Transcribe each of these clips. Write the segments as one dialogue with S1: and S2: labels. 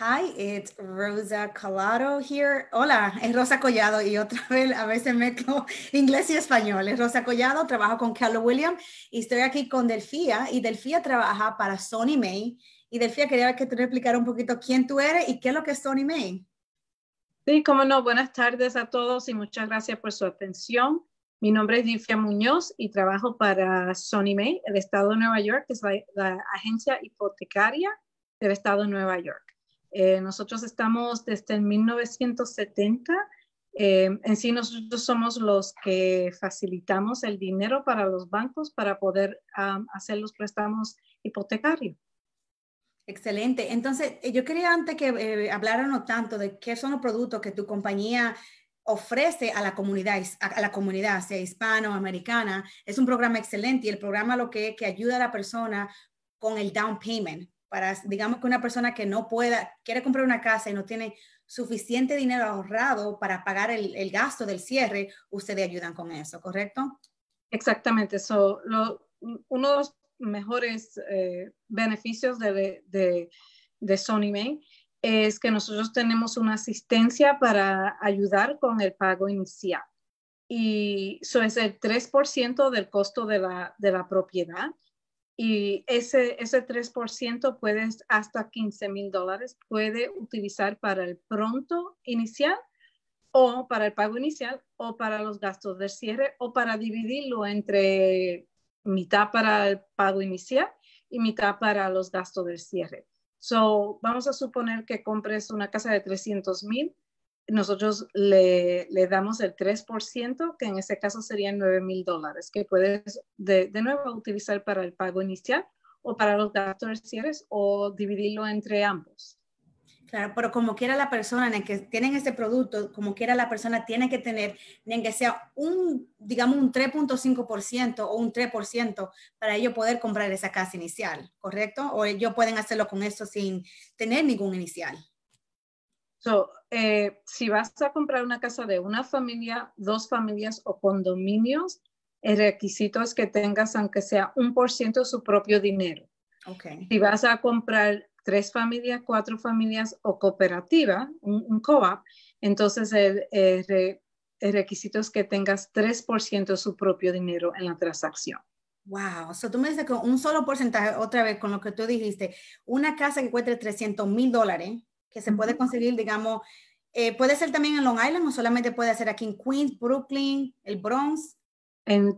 S1: Hi, it's Rosa Collado here. Hola, es Rosa Collado y otra vez a veces mezclo inglés y español. Es Rosa Collado, trabajo con Carlo William y estoy aquí con Delfía y Delfía trabaja para Sony May. Y Delfía, quería que te explicara un poquito quién tú eres y qué es lo que es Sony May. Sí, cómo no. Buenas
S2: tardes a todos y muchas gracias por su atención. Mi nombre es Delfía Muñoz y trabajo para Sony May, el estado de Nueva York, que es la agencia hipotecaria del estado de Nueva York. Eh, nosotros estamos desde 1970. Eh, en sí, nosotros somos los que facilitamos el dinero para los bancos
S1: para poder hacer los préstamos hipotecarios. Excelente. Entonces, eh, yo quería antes que eh, habláramos tanto de qué son los productos que tu compañía ofrece a la comunidad, a la comunidad, sea hispano, americana. Es un programa excelente y el programa lo que, que ayuda a la persona con el down payment, para, digamos que una persona que no pueda, quiere comprar una casa y no tiene suficiente dinero ahorrado para pagar el, el gasto del cierre, ustedes ayudan con eso, ¿correcto? Exactamente.
S2: uno de los mejores eh, beneficios de, de, de Sony es que nosotros tenemos una asistencia para ayudar con el pago inicial. Y eso es el 3% del costo de la, de la propiedad y ese, ese 3% puedes hasta 15 mil dólares puede utilizar para el pronto inicial o para el pago inicial o para los gastos del cierre o para dividirlo entre mitad para el pago inicial y mitad para los gastos del cierre. So, vamos a suponer que compres una casa de 300 mil nosotros le, damos el 3%, que en este caso serían 9 mil dólares, que puedes de, nuevo utilizar para el pago inicial o para los gastos iniciales o dividirlo
S1: entre ambos. Claro, pero como quiera la persona en el que tienen ese producto, como quiera la persona tiene que tener, ni que sea un, digamos, un 3.5% o un 3% para ello poder comprar esa casa inicial, ¿correcto? O ellos pueden hacerlo con eso sin tener ningún inicial. So, eh, si vas a comprar una
S2: casa de una familia, dos familias o condominios, el requisito es que tengas, aunque sea un por ciento, su propio dinero. Okay. Si vas a comprar tres familias, cuatro familias o cooperativa, un, co-op, entonces el, requisito es que tengas 3% su propio dinero en la transacción.
S1: Wow, tú me dices que un solo porcentaje, otra vez con lo que tú dijiste, una casa que cueste 300 mil dólares, que se puede conseguir, digamos, eh, puede ser también en Long Island o solamente puede ser aquí en Queens, Brooklyn, el Bronx. En,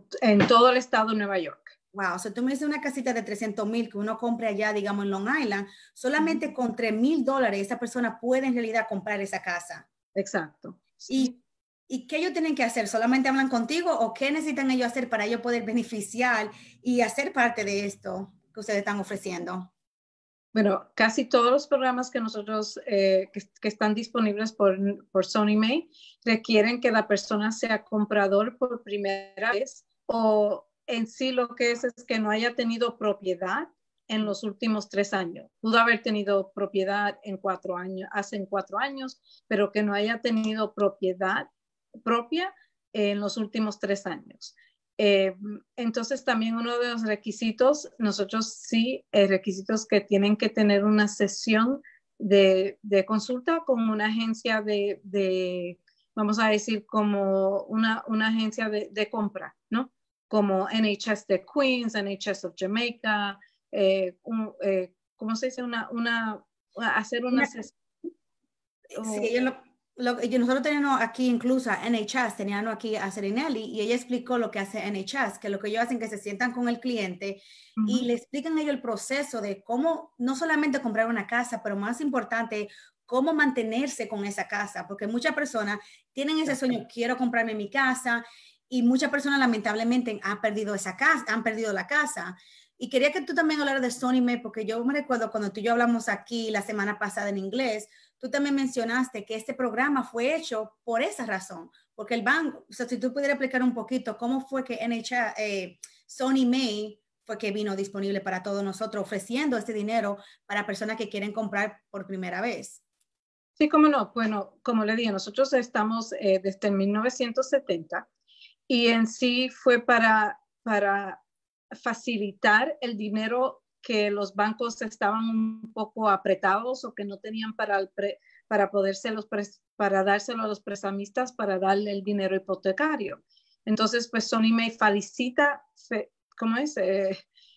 S1: todo el estado de Nueva York. Wow, o sea, tú me dices una casita de 300 mil que uno compre allá, digamos, en Long Island, solamente con 3 mil dólares esa persona puede en realidad comprar esa casa. Exacto. ¿Y, ¿Y qué ellos tienen que hacer? ¿Solamente hablan contigo o qué necesitan ellos hacer para ellos poder beneficiar y hacer parte de esto que ustedes están ofreciendo?
S2: Bueno, casi todos los programas que nosotros, eh, que, están disponibles por, por Sony May, requieren que la persona sea comprador por primera vez o en sí lo que es es que no haya tenido propiedad en los últimos tres años. Pudo haber tenido propiedad en cuatro años, hace cuatro años, pero que no haya tenido propiedad propia en los últimos tres años. Eh, entonces también uno de los requisitos, nosotros sí, eh, requisitos que tienen que tener una sesión de, consulta con una agencia de, vamos a decir, como una, agencia de, compra, ¿no? Como NHS de Queens, NHS of Jamaica, eh, ¿cómo se dice? Una, una,
S1: hacer una, sesión. Sí, nosotros teníamos aquí incluso a NHS, teníamos aquí a Serenelli y ella explicó lo que hace NHS, que lo que ellos hacen es que se sientan con el cliente y le explican ellos el proceso de cómo no solamente comprar una casa, pero más importante, cómo mantenerse con esa casa, porque muchas personas tienen ese sueño, quiero comprarme mi casa y muchas personas lamentablemente han perdido esa casa, han perdido la casa. Y quería que tú también hablaras de Sony porque yo me recuerdo cuando tú y yo hablamos aquí la semana pasada en inglés, Tú también mencionaste que este programa fue hecho por esa razón, porque el banco, o sea, si tú pudieras explicar un poquito cómo fue que eh, Sony May fue que vino disponible para todos nosotros ofreciendo este dinero para personas que quieren comprar por primera vez. Sí, cómo no. Bueno, como le dije, nosotros estamos eh,
S2: desde 1970 y en sí fue para, para facilitar el dinero que los bancos estaban un poco apretados o que no tenían para, para, poderse los para dárselo a los prestamistas para darle el dinero hipotecario. Entonces, pues Sony me felicita, ¿cómo es? Eh,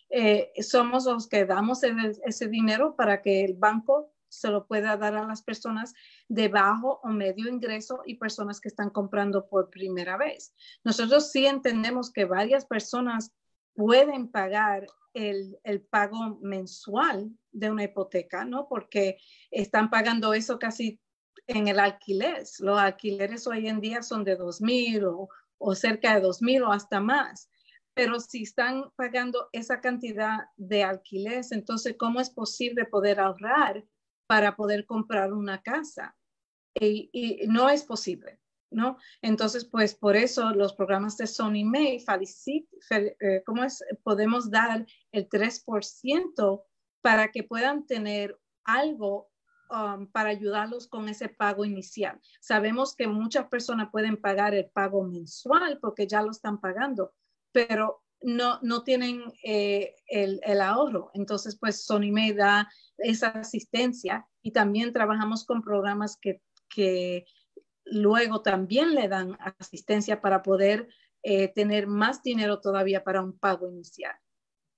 S2: eh, somos los que damos ese dinero para que el banco se lo pueda dar a las personas de bajo o medio ingreso y personas que están comprando por primera vez. Nosotros sí entendemos que varias personas pueden pagar el, pago mensual de una hipoteca, ¿no? Porque están pagando eso casi en el alquiler. Los alquileres hoy en día son de 2.000 o, o cerca de 2.000 o hasta más. Pero si están pagando esa cantidad de alquileres, entonces, ¿cómo es posible poder ahorrar para poder comprar una casa? y no es posible. ¿no? Entonces, pues por eso los programas de Sony May, eh, ¿cómo es? Podemos dar el 3% para que puedan tener algo um, para ayudarlos con ese pago inicial. Sabemos que muchas personas pueden pagar el pago mensual porque ya lo están pagando, pero no, no tienen eh, el, ahorro. Entonces, pues Sony May da esa asistencia y también trabajamos con programas que luego también le dan asistencia para poder eh, tener más dinero todavía para un pago
S1: inicial.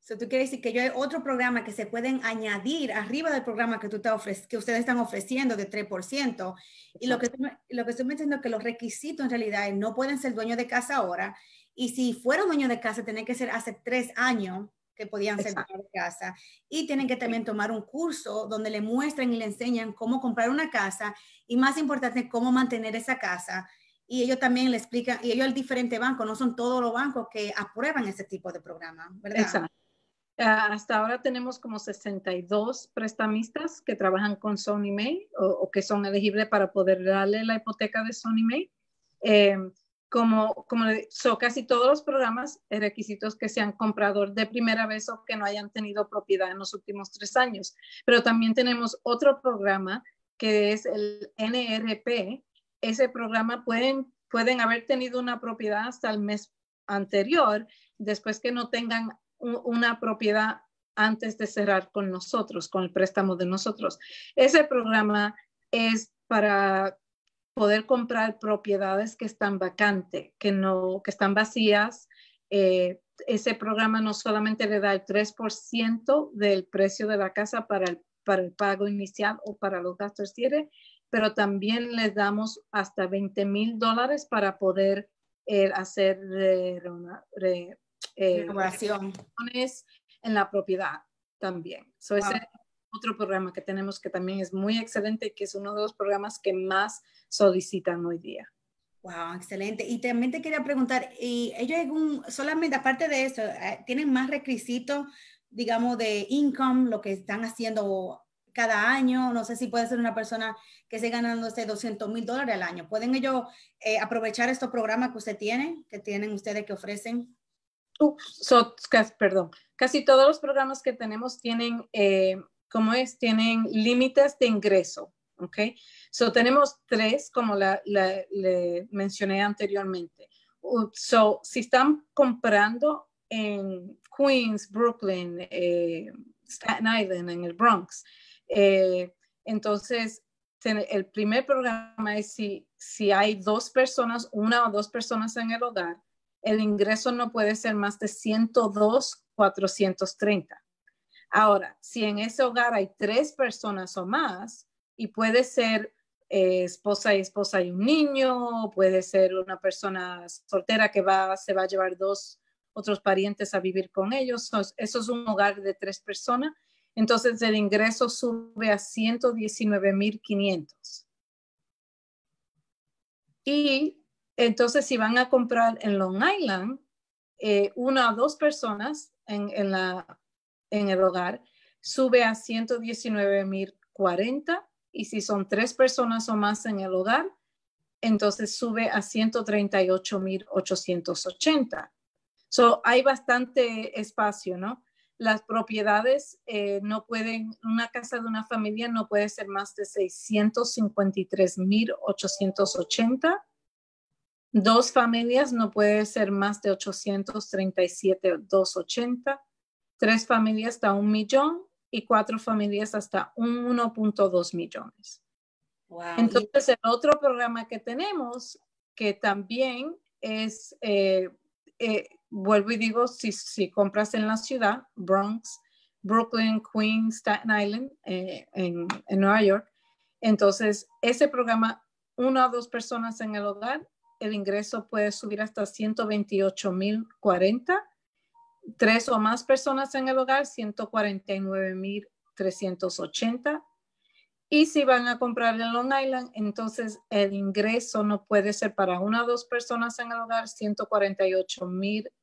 S1: ¿Tú quieres decir que yo hay otro programa que se pueden añadir arriba del programa que, tú te que ustedes están ofreciendo de 3%? Y lo que, lo que estoy metiendo es que los requisitos en realidad no pueden ser dueño de casa ahora. Y si fueron dueño de casa, tiene que ser hace tres años que podían ser de casa. Y tienen que también tomar un curso donde le muestran y le enseñan cómo comprar una casa y más importante, cómo mantener esa casa. Y ellos también le explican, y ellos el diferente banco, no son todos los bancos que aprueban ese tipo de programa,
S2: ¿verdad? Exacto. Ah, hasta ahora tenemos como 62 prestamistas que trabajan con Sony May o, que son elegibles para poder darle la hipoteca de Sony May como, como son casi todos los programas, requisitos que sean comprador de primera vez o que no hayan tenido propiedad en los últimos tres años. Pero también tenemos otro programa que es el NRP. Ese programa pueden, pueden haber tenido una propiedad hasta el mes anterior, después que no tengan una propiedad antes de cerrar con nosotros, con el préstamo de nosotros. Ese programa es para poder comprar propiedades que están vacantes, que, no, que están vacías. Eh, ese programa no solamente le da el 3% del precio de la casa para el, para el pago inicial o para los gastos cierre, pero también les damos hasta 20 mil dólares para poder eh, hacer eh, en la propiedad también otro programa que tenemos que también es muy excelente y que es uno de los programas que más solicitan hoy día.
S1: Wow, excelente. Y también te quería preguntar, ¿y ellos solamente aparte de eso, eh, tienen más requisitos, digamos, de income, lo que están haciendo cada año? No sé si puede ser una persona que esté este 200 mil dólares al año. ¿Pueden ellos eh, aprovechar estos programas que usted tiene, que tienen ustedes que ofrecen?
S2: Ups, perdón, casi todos los programas que tenemos tienen eh, como es? Tienen límites de ingreso, ¿ok? So tenemos tres, como le mencioné anteriormente. So, si están comprando en Queens, Brooklyn, eh, Staten Island, en el Bronx, eh, entonces el primer programa es si, si hay dos personas, una o dos personas en el hogar, el ingreso no puede ser más de 102, 430. Ahora, si en ese hogar hay tres personas o más, y puede ser eh, esposa y esposa y un niño, puede ser una persona soltera que va, se va a llevar dos otros parientes a vivir con ellos, eso es un hogar de tres personas, entonces el ingreso sube a 119.500. Y entonces si van a comprar en Long Island, eh, una o dos personas en, la en el hogar sube a 119.040 y si son tres personas o más en el hogar, entonces sube a 138.880. So, hay bastante espacio, ¿no? Las propiedades eh, no pueden, una casa de una familia no puede ser más de 653.880. Dos familias no puede ser más de 837.280 tres familias hasta un millón y cuatro familias hasta 1.2 millones. Entonces, el otro programa que tenemos, que también es, eh, eh, vuelvo y digo, si, si, compras en la ciudad, Bronx, Brooklyn, Queens, Staten Island, eh, en, en Nueva York, entonces ese programa, una o dos personas en el hogar, el ingreso puede subir hasta 128.040 tres o más personas en el hogar, 149.380. Y si van a comprar en Long Island, entonces el ingreso no puede ser para una o dos personas en el hogar, 148.800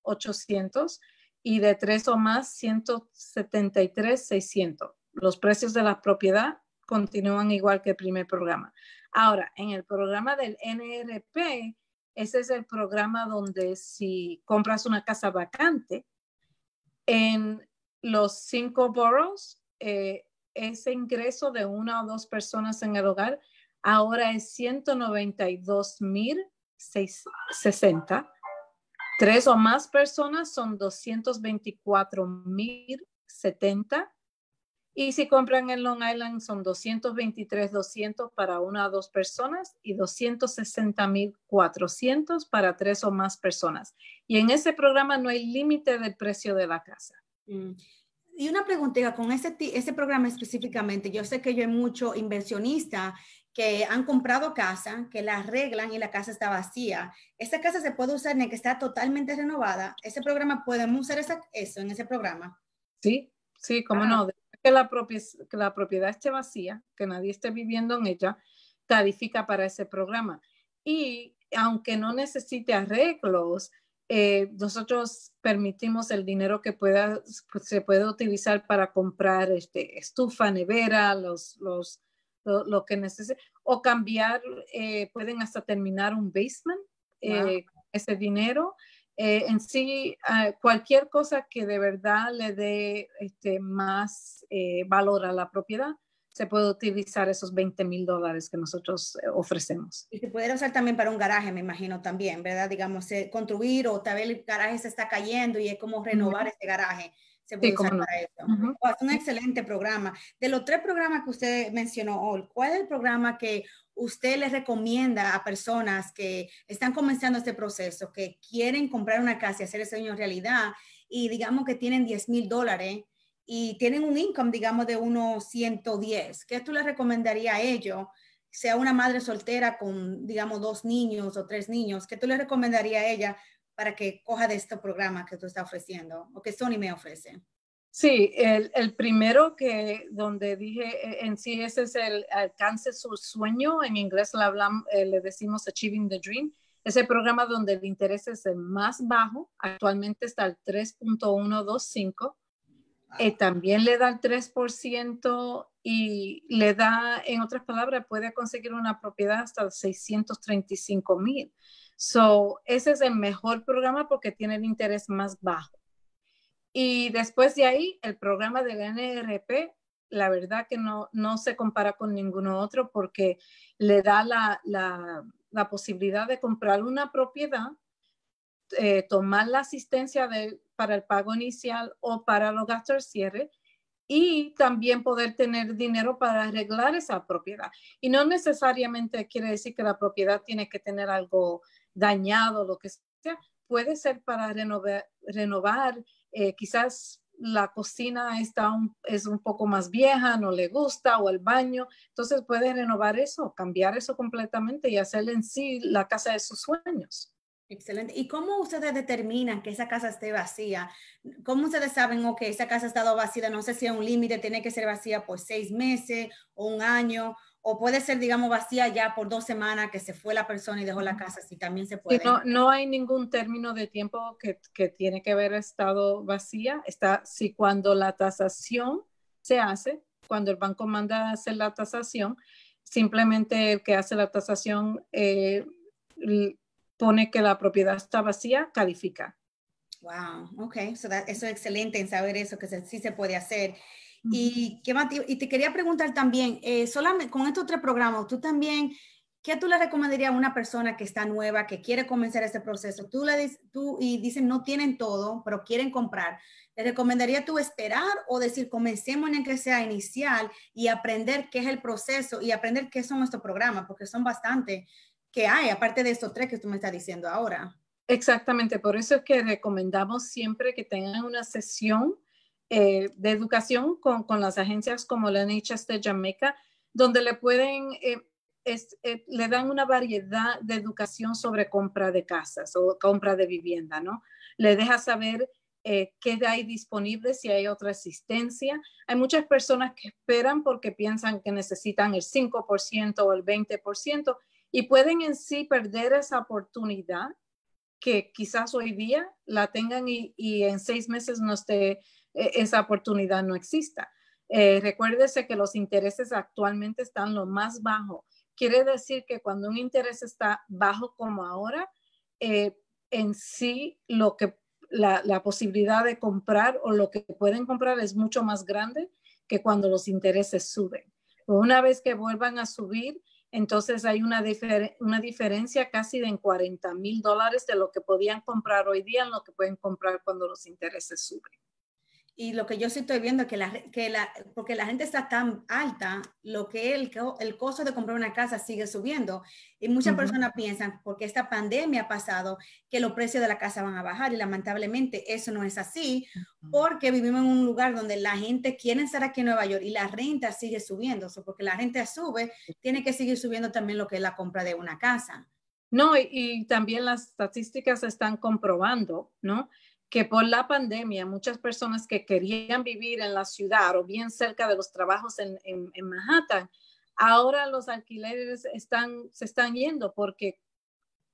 S2: eh, y de tres o más, 173.600. Los precios de la propiedad continúan igual que el primer programa. Ahora, en el programa del NRP, ese es el programa donde si compras una casa vacante en los cinco boroughs, eh, ese ingreso de una o dos personas en el hogar ahora es 192.060. Tres o más personas son 224.070 y si compran en Long Island son 223 200 para una o dos personas y 260,400 para tres o
S1: más personas. Y en ese programa no hay límite del precio de la casa. Mm. Y una preguntita, con ese, ese programa específicamente, yo sé que yo hay muchos inversionistas que han comprado casa, que la arreglan y la casa está vacía. Esta casa se puede usar en el que está totalmente renovada. Ese programa, ¿podemos usar esa, eso en ese programa?
S2: Sí, sí, cómo ah. no que la, propiedad, que la propiedad esté vacía, que nadie esté viviendo en ella, califica para ese programa. Y aunque no necesite arreglos, eh, nosotros permitimos el dinero que pueda, pues, se puede utilizar para comprar este, estufa, nevera, los, los, lo, que necesite, o cambiar, eh, pueden hasta terminar un basement eh, ese dinero. Eh, en sí, ah, cualquier cosa que de verdad le dé este, más eh, valor a la propiedad, se puede utilizar esos 20 mil dólares que nosotros eh, ofrecemos.
S1: Y se puede usar también para un garaje, me imagino también, ¿verdad? Digamos, construir o tal vez el garaje se está cayendo y es como renovar ese garaje. Oh, es un excelente programa. De los tres programas que usted mencionó ¿cuál es el programa que usted le recomienda a personas que están comenzando este proceso, que quieren comprar una casa y hacer ese sueño realidad y digamos que tienen 10 mil dólares y tienen un income, digamos, de unos 110? ¿Qué tú le recomendaría a ellos? sea una madre soltera con, digamos, dos niños o tres niños, ¿qué tú le recomendaría a ella para que coja de este programa que tú estás ofreciendo o que Sony me ofrece?
S2: Sí, el, primero que donde dije eh, en sí ese es el alcance su sueño, en inglés le, hablamos, eh, le decimos Achieving the Dream, es el programa donde el interés es el más bajo, actualmente está al 3.125, ah. eh, también le da el 3% y le da, en otras palabras, puede conseguir una propiedad hasta 635 mil. So, ese es el mejor programa porque tiene el interés más bajo. Y después de ahí, el programa del NRP, la verdad que no, no se compara con ninguno otro porque le da la, la, la posibilidad de comprar una propiedad, eh, tomar la asistencia de, para el pago inicial o para los gastos de cierre y también poder tener dinero para arreglar esa propiedad. Y no necesariamente quiere decir que la propiedad tiene que tener algo dañado, lo que sea, puede ser para renovar, renovar eh, quizás la cocina está es un poco más vieja, no le gusta, o el baño. Entonces puede renovar eso, cambiar eso completamente y hacer en sí la casa de sus sueños. Excelente.
S1: ¿Y cómo ustedes determinan que esa casa esté vacía? ¿Cómo ustedes saben, que esa casa ha estado vacía? No sé si hay un límite, tiene que ser vacía por seis meses o un año, o puede ser, digamos, vacía ya por dos semanas que se fue la persona y dejó la casa, si también se puede. no,
S2: hay ningún término de tiempo que, tiene que haber estado vacía. Está, si cuando la tasación se hace, cuando el banco manda a hacer la tasación, simplemente el que hace la tasación eh, pone que la propiedad está vacía, califica.
S1: Wow, ok, eso es excelente en saber eso, que sí se puede hacer. Y, ¿qué y te quería preguntar también, eh, solamente, con estos tres programas, tú también, ¿qué tú le recomendarías a una persona que está nueva, que quiere comenzar este proceso? Tú le dices, tú y dicen no tienen todo, pero quieren comprar. ¿Le recomendaría tú esperar o decir comencemos en el que sea inicial y aprender qué es el proceso y aprender qué son estos programas? Porque son bastante que hay, aparte de estos tres que tú me estás diciendo ahora.
S2: Exactamente, por eso es que recomendamos siempre que tengan una sesión eh, de educación con, las agencias como la NHS de Jamaica, donde le pueden, eh, eh, le dan una variedad de educación sobre compra de casas o compra de vivienda, ¿no? Le deja saber qué hay disponible, si hay otra asistencia. Hay muchas personas que esperan porque piensan que necesitan el 5% o el 20% y pueden en sí perder esa oportunidad que quizás hoy día la tengan y, en seis meses no esté, eh, esa oportunidad no exista. Eh, recuérdese que los intereses actualmente están lo más bajo. Quiere decir que cuando un interés está bajo como ahora, eh, en sí lo que la, posibilidad de comprar o lo que pueden comprar es mucho más grande que cuando los intereses suben. una vez que vuelvan a subir, entonces hay una, diferencia casi de en 40 mil dólares de lo que podían
S1: comprar hoy
S2: día en lo que pueden comprar cuando los intereses suben.
S1: Y lo que yo sí estoy viendo es que la, que la, porque la gente está tan alta, lo que el, el costo de comprar una casa sigue subiendo. Y muchas personas piensan, porque esta pandemia ha pasado, que los precios de la casa van a bajar. Y lamentablemente eso no es así, porque vivimos en un lugar donde la gente quiere estar aquí en Nueva York y la renta sigue subiendo. O sea, porque la gente sube, tiene que seguir subiendo también lo que es la compra de una casa.
S2: No, y, y también las estadísticas están comprobando, ¿no? que por la pandemia muchas personas que querían vivir en la ciudad o bien cerca de los trabajos en, Manhattan, ahora los alquileres están, se están yendo porque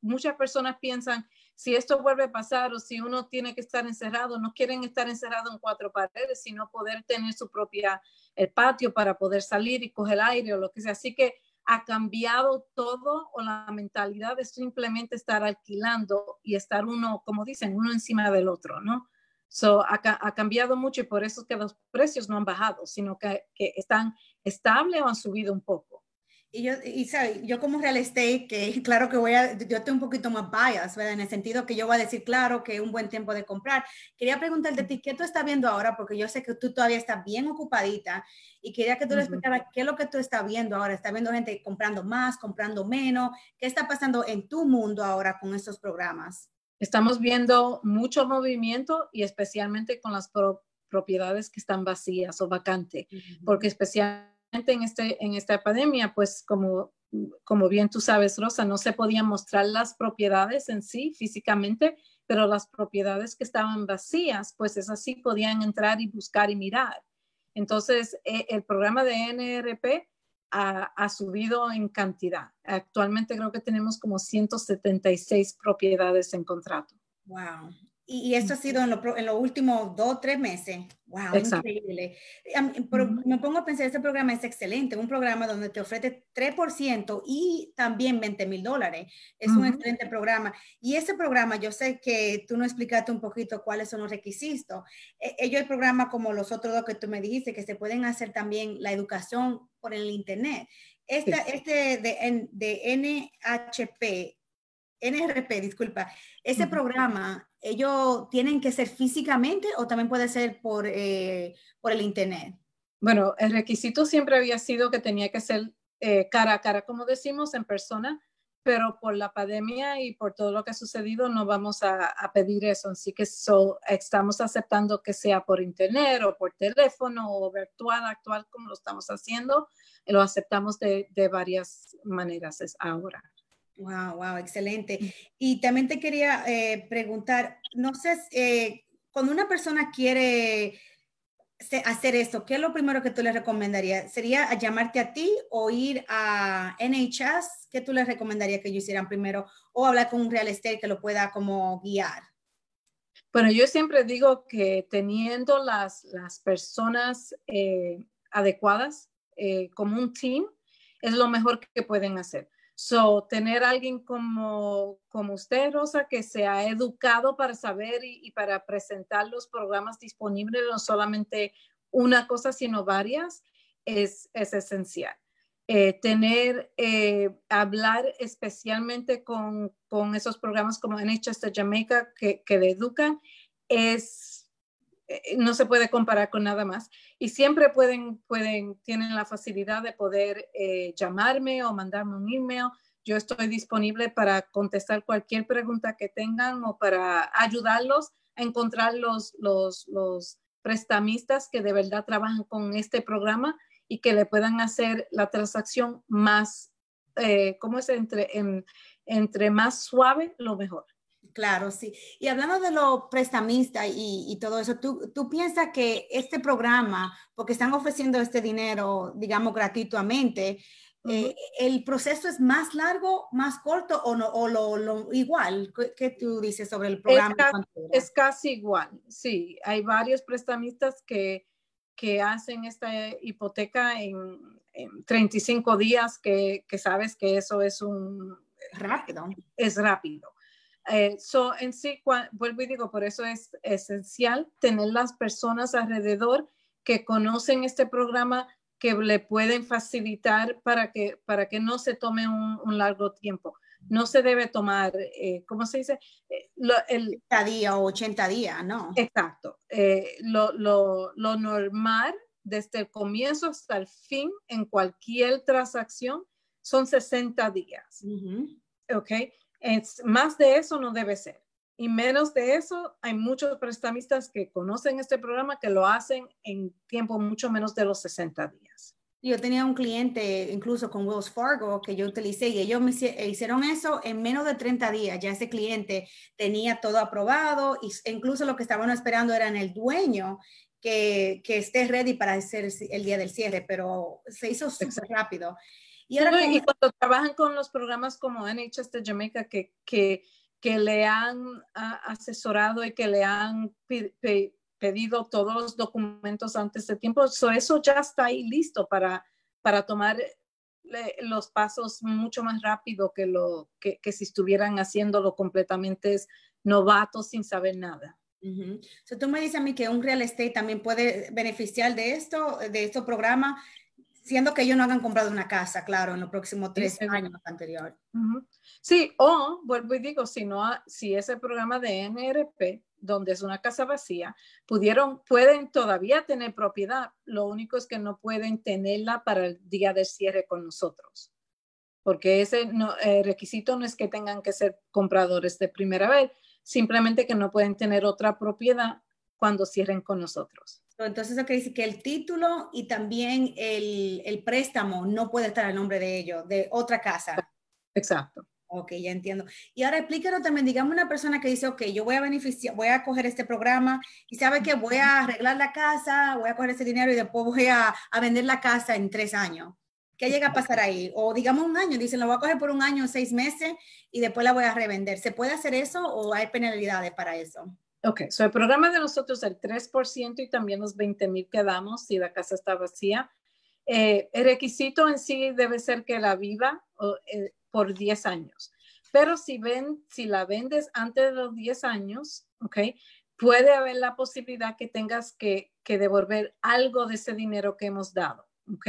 S2: muchas personas piensan, si esto vuelve a pasar o si uno tiene que estar encerrado, no quieren estar encerrado en cuatro paredes, sino poder tener su propia el eh, patio para poder salir y coger aire o lo que sea. Así que ha cambiado todo o la mentalidad es simplemente estar alquilando y estar uno, como dicen, uno encima del otro, ¿no? So, ha, cambiado mucho y por eso es que los
S1: precios no han bajado, sino que, que están estable o han subido un poco. Y yo, y yo como real estate, que claro que voy a, yo estoy un poquito más bias, ¿verdad? En el sentido que yo voy a decir, claro, que es un buen tiempo de comprar. Quería preguntarte a ti, ¿qué tú estás viendo ahora? Porque yo sé que tú todavía estás bien ocupadita y quería que tú le explicara qué es lo que tú estás viendo ahora. ¿Estás viendo gente comprando más, comprando menos? ¿Qué está pasando en tu mundo ahora con estos programas?
S2: Estamos viendo mucho movimiento y especialmente con las propiedades que están vacías o vacantes, porque especialmente en, este, en esta pandemia, pues como, como bien tú sabes, Rosa, no se podían mostrar las propiedades en sí físicamente, pero las propiedades que estaban vacías, pues es así podían entrar y buscar y mirar. Entonces, e, el programa de NRP ha, ha, subido en cantidad. Actualmente creo que tenemos como 176 propiedades en contrato.
S1: Wow, y, y esto ha sido en los últimos dos tres meses. ¡Wow! Increíble. me pongo a pensar, este programa es excelente, un programa donde te ofrece 3% y también 20 mil dólares. Es un excelente programa. Y ese programa, yo sé que tú no explicaste un poquito cuáles son los requisitos. Ellos, eh, eh, el programa como los otros dos que tú me dijiste, que se pueden hacer también la educación por el Internet. Este de, de NHP, NRP, disculpa, ese programa ellos tienen que ser físicamente o también puede ser por, eh, por el Internet?
S2: Bueno, el requisito siempre había sido que tenía que ser eh, cara a cara, como decimos, en persona, pero por la pandemia y por todo lo que ha sucedido no vamos a, pedir eso, así que estamos aceptando que sea por Internet o por teléfono o virtual, actual, como lo estamos haciendo, lo aceptamos de, de varias
S1: maneras ahora. Wow, wow, excelente. Mm. Y también te quería eh, preguntar, no sé, eh, cuando una persona quiere hacer esto, ¿qué es lo primero que tú le recomendarías? ¿Sería llamarte a ti o ir a NHS? ¿Qué tú le recomendarías que ellos hicieran primero? ¿O hablar con un real estate que lo pueda como guiar? Bueno, yo siempre digo que teniendo las,
S2: personas eh, adecuadas como un team es lo mejor que pueden hacer. So, tener alguien como, como usted, Rosa, que se ha educado para saber y, para presentar los programas disponibles, no solamente una cosa, sino varias, es, es esencial. Eh, tener, eh, hablar especialmente con, con, esos programas como NHS de Jamaica que, que le educan, es eh, no se puede comparar con nada más. Y siempre pueden, pueden tienen la facilidad de poder eh, llamarme o mandarme un email. Yo estoy disponible para contestar cualquier pregunta que tengan o para ayudarlos a encontrar los, los, prestamistas que de verdad trabajan con este programa y que le puedan hacer la transacción más,
S1: eh, ¿cómo es? Entre, entre más suave, lo mejor. Claro, sí. Y hablando de lo prestamista y, todo eso, ¿tú, piensas que este programa, porque están ofreciendo este dinero, digamos, gratuitamente, eh, ¿el proceso es más largo, más corto o, no, o lo, igual? ¿Qué, tú dices sobre
S2: el programa? Es casi, igual, sí. Hay varios prestamistas que, hacen esta hipoteca en, 35 días, que, que sabes que eso es un... Rápido. Es rápido. Eh, so, en sí, vuelvo y digo, por eso es esencial tener las personas alrededor que conocen este programa, que le pueden facilitar para que, para que no se tome un, largo tiempo. No se debe tomar, eh, ¿cómo se dice? Eh, el, 80 días o 80 días, ¿no? Exacto. Eh, lo, lo, lo normal desde el comienzo hasta el fin en cualquier transacción son 60 días. ¿Ok? Es, más de eso no debe ser. Y menos de eso, hay muchos prestamistas que conocen este programa que lo hacen en
S1: tiempo mucho menos de los 60 días. Yo tenía un cliente incluso con Wells Fargo que yo utilicé y ellos me e hicieron eso en menos de 30 días. Ya ese cliente tenía todo aprobado e incluso lo que estaban esperando en el dueño que, que esté ready para hacer el día del cierre, pero se hizo súper rápido. Y, ahora cuando
S2: trabajan con los programas como NHS de Jamaica, que, que, que le han ah, asesorado y que le han pedido todos los documentos antes de tiempo, eso ya está ahí listo para, para tomar los pasos mucho más rápido que, lo, que, que si estuvieran haciéndolo completamente
S1: novatos sin saber nada. Uh tú me dices a mí que un real estate también puede beneficiar de esto, de este programa, Siendo que ellos no hayan comprado una casa, claro, en los próximos tres años anteriores. Sí, o vuelvo y digo, si, no, si ese programa
S2: de NRP, donde es una casa vacía, pudieron, pueden todavía tener propiedad, lo único es que no pueden tenerla para el día de cierre con nosotros porque ese eh, requisito no es que tengan que ser compradores de primera vez, simplemente que no pueden tener otra propiedad cuando cierren con nosotros.
S1: Entonces, eso que dice que el título y también el, préstamo no puede estar al nombre de ellos, de otra casa. Exacto. Ok, ya entiendo. Y ahora explíquenos también, digamos una persona que dice, ok, yo voy a beneficiar, voy a coger este programa y sabe que voy a arreglar la casa, voy a coger ese dinero y después voy a, vender la casa en tres años. ¿Qué llega a pasar ahí? O digamos un año, dicen, lo voy a coger por un año, seis meses y después la voy a revender. ¿Se puede hacer eso o hay penalidades para eso?
S2: Ok, so el programa
S1: de nosotros, el 3% y también los 20 mil que
S2: damos si la casa está vacía. Eh, el requisito en sí debe ser que la viva eh, por 10 años. Pero si, ven, si la vendes antes de los 10 años, ok, puede haber la posibilidad que tengas que, devolver algo de ese dinero que hemos dado. Ok,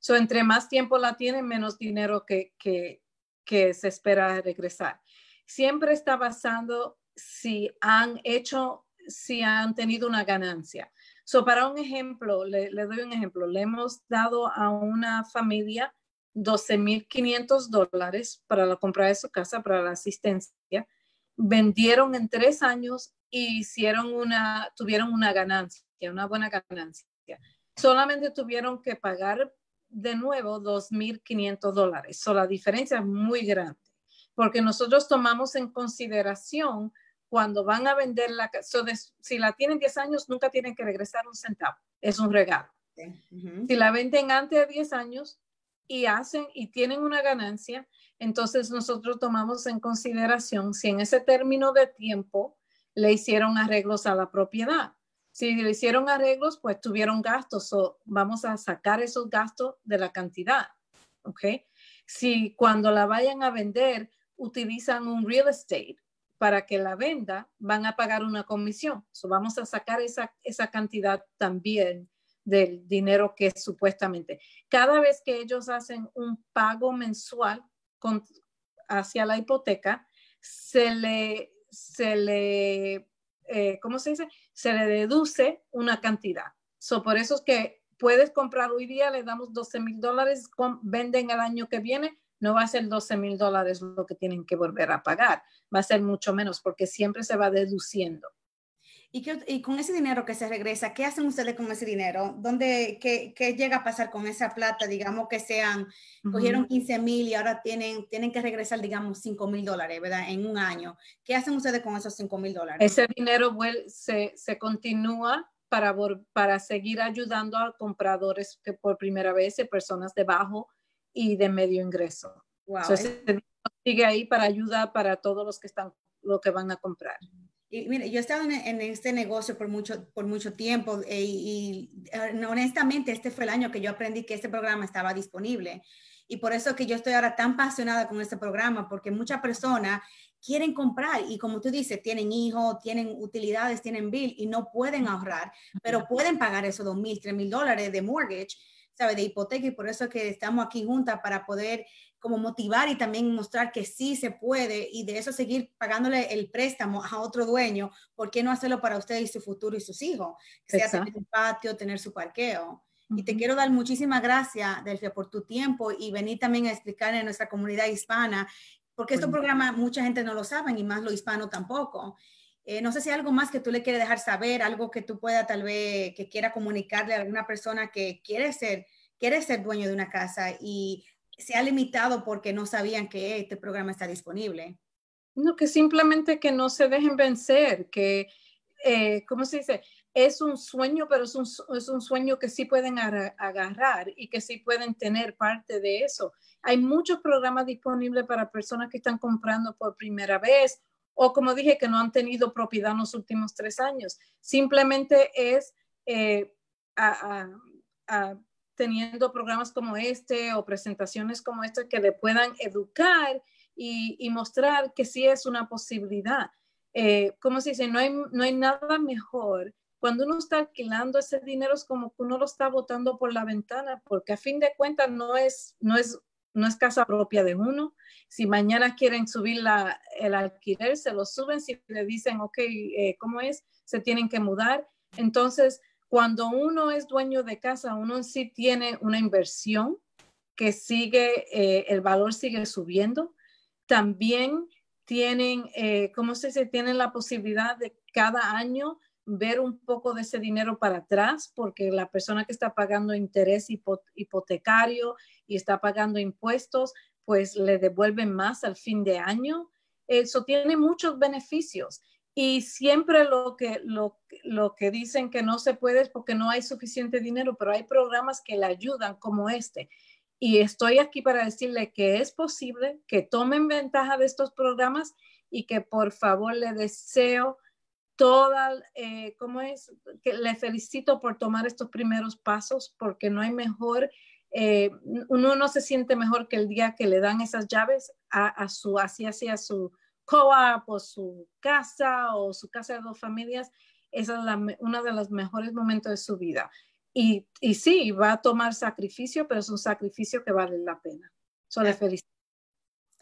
S2: so entre más tiempo la tienen, menos dinero que, que, que se espera regresar. Siempre está basando si han hecho, si han tenido una ganancia. So, para un ejemplo, le, doy un ejemplo, le hemos dado a una familia 12.500 dólares para la compra de su casa, para la asistencia. Vendieron en tres años y hicieron una, tuvieron una ganancia, una buena ganancia. Solamente tuvieron que pagar de nuevo 2.500 dólares. So, la diferencia es muy grande porque nosotros tomamos en consideración cuando van a vender la casa, si la tienen 10 años, nunca tienen que regresar un centavo, es un regalo. Si la venden antes de 10 años y hacen y tienen una ganancia, entonces nosotros tomamos en consideración si en ese término de tiempo le hicieron arreglos a la propiedad. Si le hicieron arreglos, pues tuvieron gastos, o vamos a sacar esos gastos de la cantidad, ¿ok? Si cuando la vayan a vender utilizan un real estate, para que la venda van a pagar una comisión. vamos a sacar esa, cantidad también del dinero que supuestamente. Cada vez que ellos hacen un pago mensual hacia la hipoteca, se le, se le eh, ¿cómo se dice? Se le deduce una cantidad. So, por eso es que puedes comprar hoy día, le damos 12 mil dólares, venden el año que viene, no va a ser 12 mil dólares lo que tienen que volver a pagar, va a ser mucho menos porque siempre se va deduciendo.
S1: ¿Y, con ese dinero que se regresa, qué hacen ustedes con ese dinero? ¿Dónde, qué, llega a pasar con esa plata? Digamos que sean, cogieron 15 mil y ahora tienen, tienen que regresar, digamos, 5 mil dólares, ¿verdad? En un año. ¿Qué hacen ustedes con esos 5 mil dólares? Ese dinero se, continúa para, para seguir ayudando
S2: a compradores que por primera vez y personas de bajo y de medio ingreso. Wow. sigue ahí para ayuda para todos los que están, lo que van a comprar.
S1: Y mire, yo he estado en, este negocio por mucho, por mucho tiempo eh, y, eh, honestamente este fue el año que yo aprendí que este programa estaba disponible. Y por eso que yo estoy ahora tan apasionada con este programa, porque muchas personas quieren comprar y como tú dices, tienen hijos, tienen utilidades, tienen bill y no pueden ahorrar, pero pueden pagar esos dos mil, tres mil dólares de mortgage de hipoteca y por eso que estamos aquí juntas para poder como motivar y también mostrar que sí se puede y de eso seguir pagándole el préstamo a otro dueño, ¿por qué no hacerlo para usted y su futuro y sus hijos? Que sea tener un patio, tener su parqueo. Y te quiero dar muchísimas gracias, Delfia, por tu tiempo y venir también a explicar en nuestra comunidad hispana, porque estos programa programas mucha gente no lo saben y más lo hispano tampoco. Eh, no sé si hay algo más que tú le quieres dejar saber, algo que tú pueda tal vez, que quiera comunicarle a alguna persona que quiere ser, quiere ser dueño de una casa y se ha limitado porque no sabían que este programa está disponible.
S2: No, que simplemente que no se dejen vencer, que, eh, ¿cómo se dice? Es un sueño, pero es un, es un sueño que sí pueden agarrar y que sí pueden tener parte de eso. Hay muchos programas disponibles para personas que están comprando por primera vez o como dije, que no han tenido propiedad en los últimos tres años. Simplemente es eh, teniendo programas como este o presentaciones como esta que le puedan educar y, mostrar que sí es una posibilidad. Eh, como se dice, no hay, no hay nada mejor. Cuando uno está alquilando ese dinero es como que uno lo está botando por la ventana, porque a fin de cuentas no es, no es no es casa propia de uno. Si mañana quieren subir el alquiler, se lo suben. Si le dicen, ok, eh, ¿cómo es? Se tienen que mudar. Entonces, cuando uno es dueño de casa, uno sí tiene una inversión que sigue, eh, el valor sigue subiendo. También tienen, eh, ¿cómo se dice? Tienen la posibilidad de cada año ver un poco de ese dinero para atrás, porque la persona que está pagando interés hipotecario y está pagando impuestos, pues le devuelven más al fin de año. Eso tiene muchos beneficios. Y siempre lo que, lo, que dicen que no se puede es porque no hay suficiente dinero, pero hay programas que le ayudan como este. Y estoy aquí para decirle que es posible que tomen ventaja de estos programas y que por favor le deseo toda, eh, ¿cómo es? Que le felicito por tomar estos primeros pasos porque no hay mejor, eh, uno no se siente mejor que el día que le dan esas llaves a, a su, así hacia su co-op o su casa o su casa de dos familias. Esa es la, una de los mejores momentos de su vida. Y,
S1: sí, va a tomar sacrificio, pero es un sacrificio que vale la pena. Solo le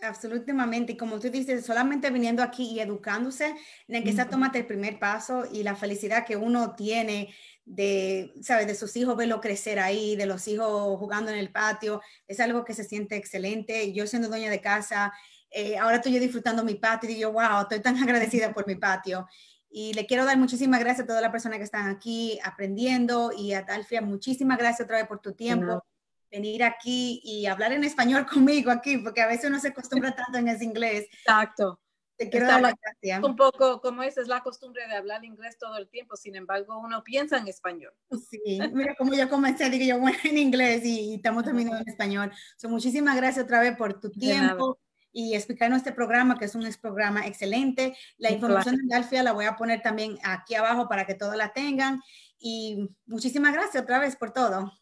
S1: Absolutamente, y como tú dices, solamente viniendo aquí y educándose, en que está tómate el primer paso y la felicidad que uno tiene de, ¿sabes? De sus hijos verlo crecer ahí, de los hijos jugando en el patio, es algo que se siente excelente. Yo siendo dueña de casa, eh, ahora estoy disfrutando mi patio y yo, wow, estoy tan agradecida por mi patio. Y le quiero dar muchísimas gracias a todas las personas que están aquí aprendiendo y a Alfia, muchísimas gracias otra vez por tu tiempo venir aquí y hablar en español conmigo aquí, porque a veces uno se acostumbra tanto en ese inglés. Exacto. Te quiero dar las gracias. Un poco, como
S2: esa es la costumbre de hablar inglés todo el tiempo, sin embargo, uno piensa en español.
S1: Sí, mira, como yo comencé, digo yo, bueno, en inglés y, estamos terminando en español. muchísimas gracias otra vez por tu tiempo y explicarnos este programa, que es un programa excelente. La información de Alfia la voy a poner también aquí abajo para que todos la tengan. Y muchísimas gracias otra vez por todo.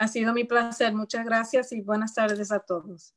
S1: Ha sido mi placer. Muchas gracias y buenas tardes a todos.